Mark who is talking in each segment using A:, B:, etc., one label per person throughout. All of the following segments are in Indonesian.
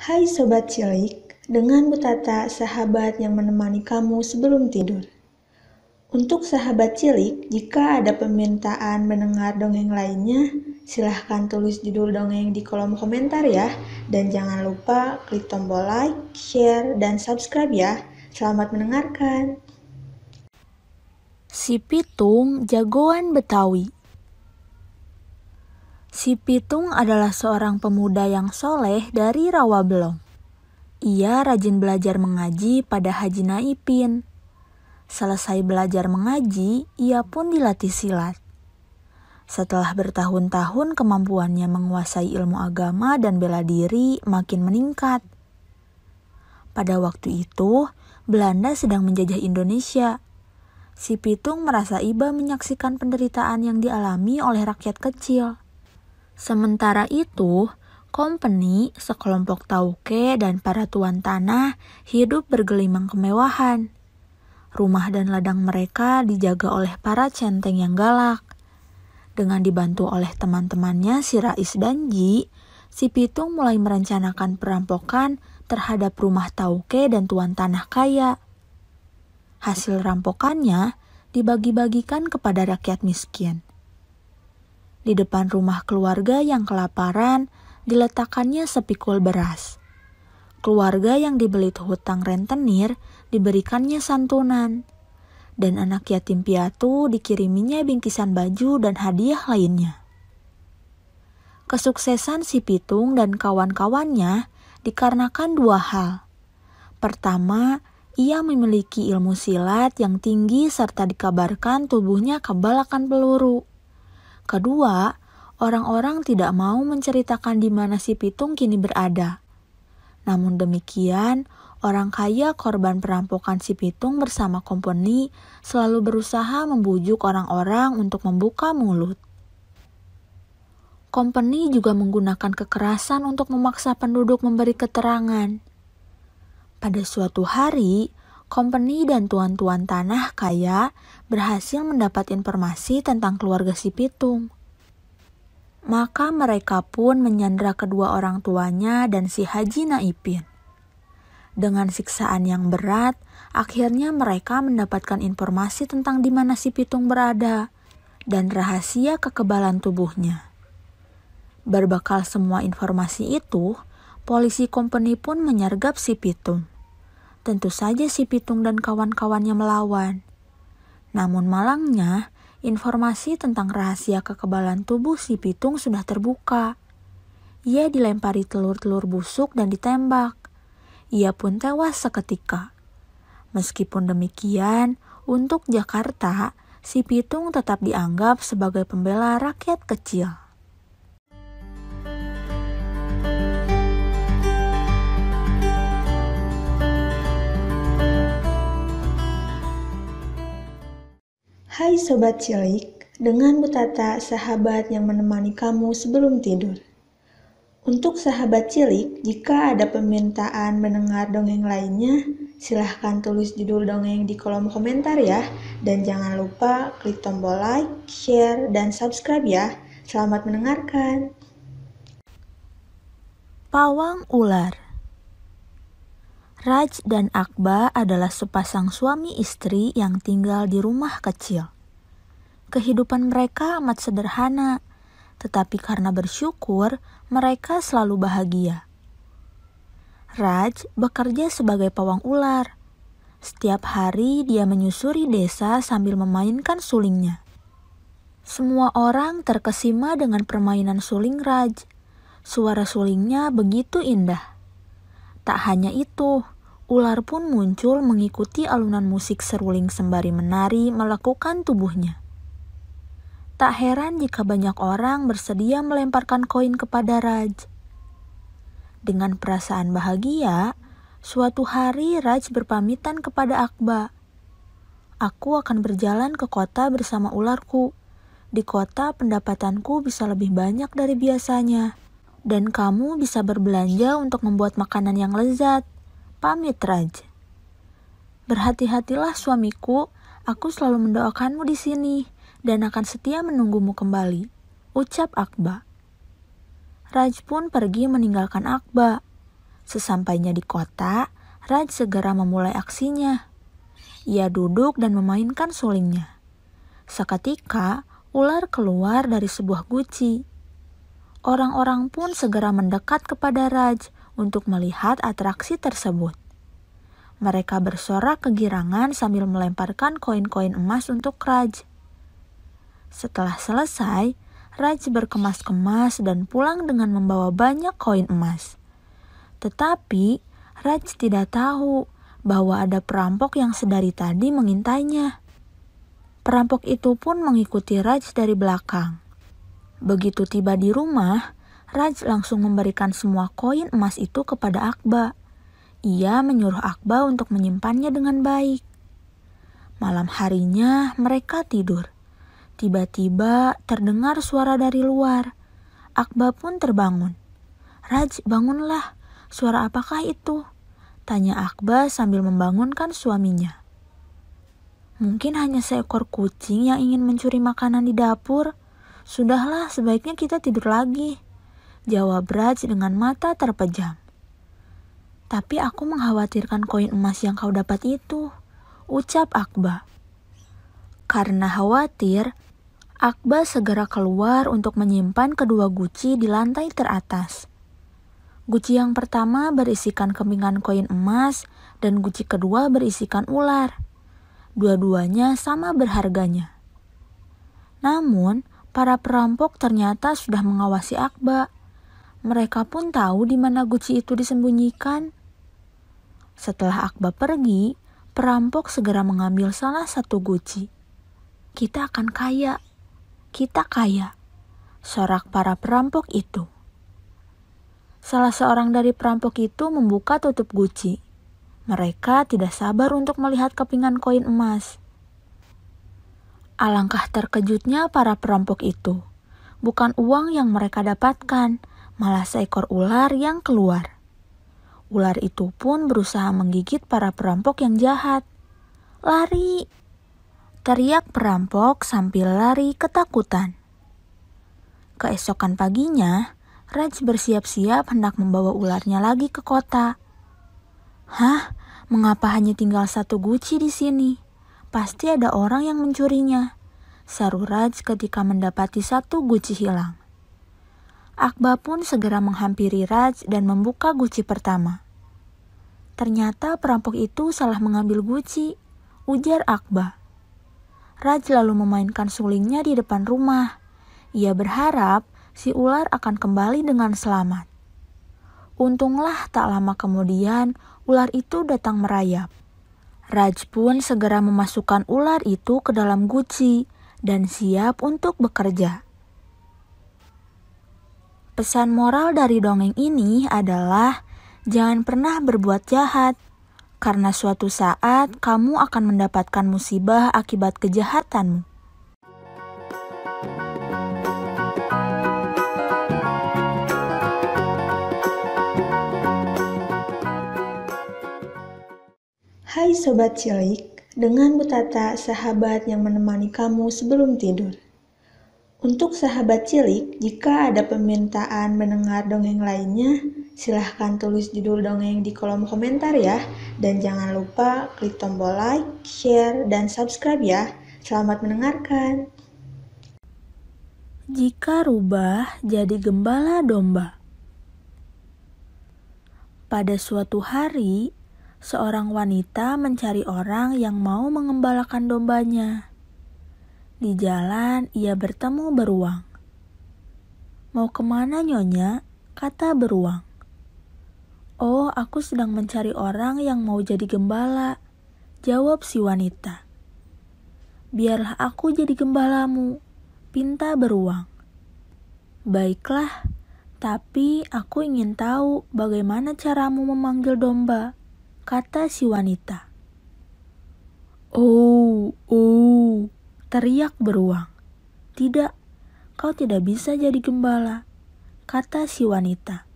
A: Hai Sobat Cilik, dengan Butata sahabat yang menemani kamu sebelum tidur. Untuk sahabat cilik, jika ada permintaan mendengar dongeng lainnya, silahkan tulis judul dongeng di kolom komentar ya. Dan jangan lupa klik tombol like, share, dan subscribe ya. Selamat mendengarkan. Si Pitung Jagoan Betawi Si Pitung adalah seorang pemuda yang soleh dari Rawa Belong. Ia rajin belajar mengaji pada Haji Naipin. Selesai belajar mengaji, ia pun dilatih silat. Setelah bertahun-tahun kemampuannya menguasai ilmu agama dan bela diri makin meningkat. Pada waktu itu, Belanda sedang menjajah Indonesia. Si Pitung merasa iba menyaksikan penderitaan yang dialami oleh rakyat kecil Sementara itu, company, sekelompok tauke dan para tuan tanah hidup bergelimang kemewahan. Rumah dan ladang mereka dijaga oleh para centeng yang galak. Dengan dibantu oleh teman-temannya si Rais dan Ji, si Pitung mulai merencanakan perampokan terhadap rumah tauke dan tuan tanah kaya. Hasil rampokannya dibagi-bagikan kepada rakyat miskin. Di depan rumah keluarga yang kelaparan, diletakkannya sepikul beras. Keluarga yang dibelit hutang rentenir diberikannya santunan. Dan anak yatim piatu dikiriminya bingkisan baju dan hadiah lainnya. Kesuksesan si Pitung dan kawan-kawannya dikarenakan dua hal. Pertama, ia memiliki ilmu silat yang tinggi serta dikabarkan tubuhnya kebal akan peluru. Kedua, orang-orang tidak mau menceritakan di mana si pitung kini berada. Namun demikian, orang kaya korban perampokan si pitung bersama kompeni selalu berusaha membujuk orang-orang untuk membuka mulut. Kompeni juga menggunakan kekerasan untuk memaksa penduduk memberi keterangan. Pada suatu hari, Company dan tuan-tuan tanah kaya berhasil mendapat informasi tentang keluarga si Pitung. Maka mereka pun menyandra kedua orang tuanya dan si Haji Naipin. Dengan siksaan yang berat, akhirnya mereka mendapatkan informasi tentang di mana si Pitung berada dan rahasia kekebalan tubuhnya. Berbekal semua informasi itu, polisi company pun menyergap si Pitung tentu saja si Pitung dan kawan-kawannya melawan. Namun malangnya, informasi tentang rahasia kekebalan tubuh si Pitung sudah terbuka. Ia dilempari telur-telur busuk dan ditembak. Ia pun tewas seketika. Meskipun demikian, untuk Jakarta, si Pitung tetap dianggap sebagai pembela rakyat kecil. Hai Sobat Cilik, dengan Butata sahabat yang menemani kamu sebelum tidur. Untuk sahabat cilik, jika ada permintaan mendengar dongeng lainnya, silahkan tulis judul dongeng di kolom komentar ya. Dan jangan lupa klik tombol like, share, dan subscribe ya. Selamat mendengarkan. Pawang Ular Raj dan Akba adalah sepasang suami istri yang tinggal di rumah kecil kehidupan mereka amat sederhana, tetapi karena bersyukur, mereka selalu bahagia. Raj bekerja sebagai pawang ular. Setiap hari dia menyusuri desa sambil memainkan sulingnya. Semua orang terkesima dengan permainan suling Raj. Suara sulingnya begitu indah. Tak hanya itu, ular pun muncul mengikuti alunan musik seruling sembari menari melakukan tubuhnya. Tak heran jika banyak orang bersedia melemparkan koin kepada Raj. Dengan perasaan bahagia, suatu hari Raj berpamitan kepada Akba. Aku akan berjalan ke kota bersama ularku. Di kota pendapatanku bisa lebih banyak dari biasanya. Dan kamu bisa berbelanja untuk membuat makanan yang lezat. Pamit Raj. Berhati-hatilah suamiku, aku selalu mendoakanmu di sini dan akan setia menunggumu kembali, ucap Akba. Raj pun pergi meninggalkan Akba. Sesampainya di kota, Raj segera memulai aksinya. Ia duduk dan memainkan sulingnya. Seketika, ular keluar dari sebuah guci. Orang-orang pun segera mendekat kepada Raj untuk melihat atraksi tersebut. Mereka bersorak kegirangan sambil melemparkan koin-koin emas untuk Raj. Setelah selesai, Raj berkemas-kemas dan pulang dengan membawa banyak koin emas. Tetapi Raj tidak tahu bahwa ada perampok yang sedari tadi mengintainya. Perampok itu pun mengikuti Raj dari belakang. Begitu tiba di rumah, Raj langsung memberikan semua koin emas itu kepada Akba. Ia menyuruh Akbar untuk menyimpannya dengan baik. Malam harinya mereka tidur. Tiba-tiba terdengar suara dari luar. Akba pun terbangun. Raj, bangunlah. Suara apakah itu? Tanya Akba sambil membangunkan suaminya. Mungkin hanya seekor kucing yang ingin mencuri makanan di dapur. Sudahlah, sebaiknya kita tidur lagi. Jawab Raj dengan mata terpejam. Tapi aku mengkhawatirkan koin emas yang kau dapat itu. Ucap Akba. Karena khawatir, Akba segera keluar untuk menyimpan kedua guci di lantai teratas. Guci yang pertama berisikan kepingan koin emas dan guci kedua berisikan ular. Dua-duanya sama berharganya. Namun, para perampok ternyata sudah mengawasi Akba. Mereka pun tahu di mana guci itu disembunyikan. Setelah Akba pergi, perampok segera mengambil salah satu guci. Kita akan kaya, kita kaya, sorak para perampok itu. Salah seorang dari perampok itu membuka tutup guci. Mereka tidak sabar untuk melihat kepingan koin emas. Alangkah terkejutnya para perampok itu. Bukan uang yang mereka dapatkan, malah seekor ular yang keluar. Ular itu pun berusaha menggigit para perampok yang jahat. Lari! Teriak perampok sambil lari ketakutan. Keesokan paginya, Raj bersiap-siap hendak membawa ularnya lagi ke kota. Hah? Mengapa hanya tinggal satu guci di sini? Pasti ada orang yang mencurinya. Saru Raj ketika mendapati satu guci hilang. Akbar pun segera menghampiri Raj dan membuka guci pertama. Ternyata perampok itu salah mengambil guci, ujar Akbar. Raj lalu memainkan sulingnya di depan rumah. Ia berharap si ular akan kembali dengan selamat. Untunglah tak lama kemudian ular itu datang merayap. Raj pun segera memasukkan ular itu ke dalam guci dan siap untuk bekerja. Pesan moral dari dongeng ini adalah jangan pernah berbuat jahat karena suatu saat kamu akan mendapatkan musibah akibat kejahatanmu. Hai Sobat Cilik, dengan Butata sahabat yang menemani kamu sebelum tidur. Untuk sahabat cilik, jika ada permintaan mendengar dongeng lainnya, Silahkan tulis judul dongeng di kolom komentar ya. Dan jangan lupa klik tombol like, share, dan subscribe ya. Selamat mendengarkan. Jika rubah jadi gembala domba. Pada suatu hari, seorang wanita mencari orang yang mau mengembalakan dombanya. Di jalan, ia bertemu beruang. "Mau kemana, Nyonya?" kata beruang. Oh, aku sedang mencari orang yang mau jadi gembala. Jawab si wanita. Biarlah aku jadi gembalamu. Pinta beruang. Baiklah, tapi aku ingin tahu bagaimana caramu memanggil domba, kata si wanita. Oh, oh, teriak beruang. Tidak, kau tidak bisa jadi gembala, kata si wanita.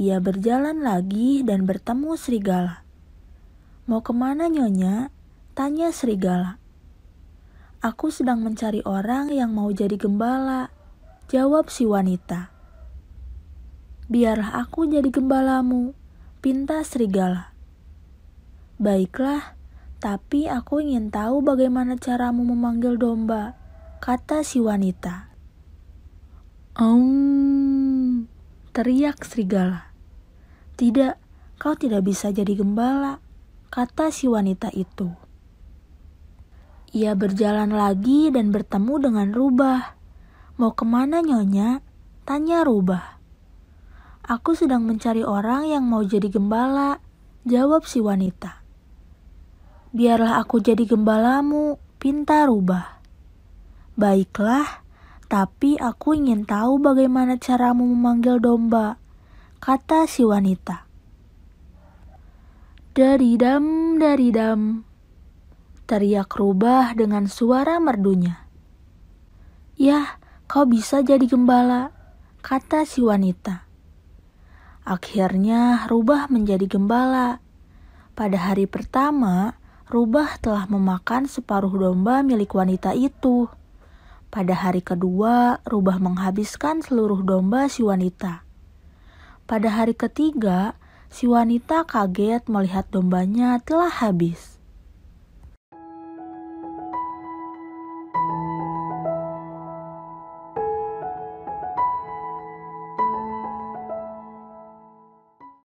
A: Ia berjalan lagi dan bertemu serigala. Mau kemana nyonya? Tanya serigala. Aku sedang mencari orang yang mau jadi gembala. Jawab si wanita. Biarlah aku jadi gembalamu. Pinta serigala. Baiklah, tapi aku ingin tahu bagaimana caramu memanggil domba, kata si wanita. Om, teriak serigala. Tidak, kau tidak bisa jadi gembala, kata si wanita itu. Ia berjalan lagi dan bertemu dengan Rubah. Mau kemana nyonya? Tanya Rubah. Aku sedang mencari orang yang mau jadi gembala, jawab si wanita. Biarlah aku jadi gembalamu, pinta Rubah. Baiklah, tapi aku ingin tahu bagaimana caramu memanggil domba kata si wanita. Dari dam, dari dam, teriak rubah dengan suara merdunya. Yah, kau bisa jadi gembala, kata si wanita. Akhirnya rubah menjadi gembala. Pada hari pertama, rubah telah memakan separuh domba milik wanita itu. Pada hari kedua, rubah menghabiskan seluruh domba si wanita. Pada hari ketiga, si wanita kaget melihat dombanya telah habis.